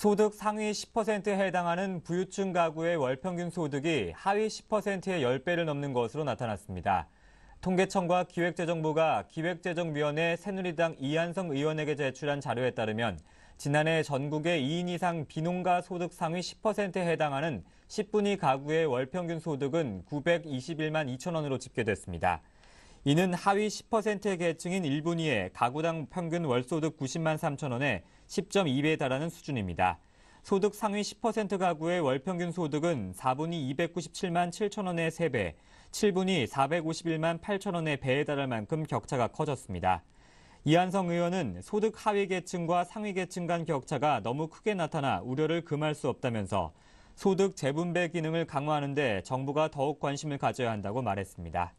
소득 상위 10%에 해당하는 부유층 가구의 월평균 소득이 하위 10%의 10배를 넘는 것으로 나타났습니다. 통계청과 기획재정부가 기획재정위원회 새누리당 이한성 의원에게 제출한 자료에 따르면 지난해 전국의 2인 이상 비농가 소득 상위 10%에 해당하는 10분위 가구의 월평균 소득은 921만 2천 원으로 집계됐습니다. 이는 하위 10%의 계층인 1분위의 가구당 평균 월소득 90만 3천 원에 10.2배에 달하는 수준입니다. 소득 상위 10% 가구의 월평균 소득은 4분위 297만 7천 원의 3배, 7분위 451만 8천 원의 배에 달할 만큼 격차가 커졌습니다. 이한성 의원은 소득 하위 계층과 상위 계층 간 격차가 너무 크게 나타나 우려를 금할 수 없다면서 소득 재분배 기능을 강화하는 데 정부가 더욱 관심을 가져야 한다고 말했습니다.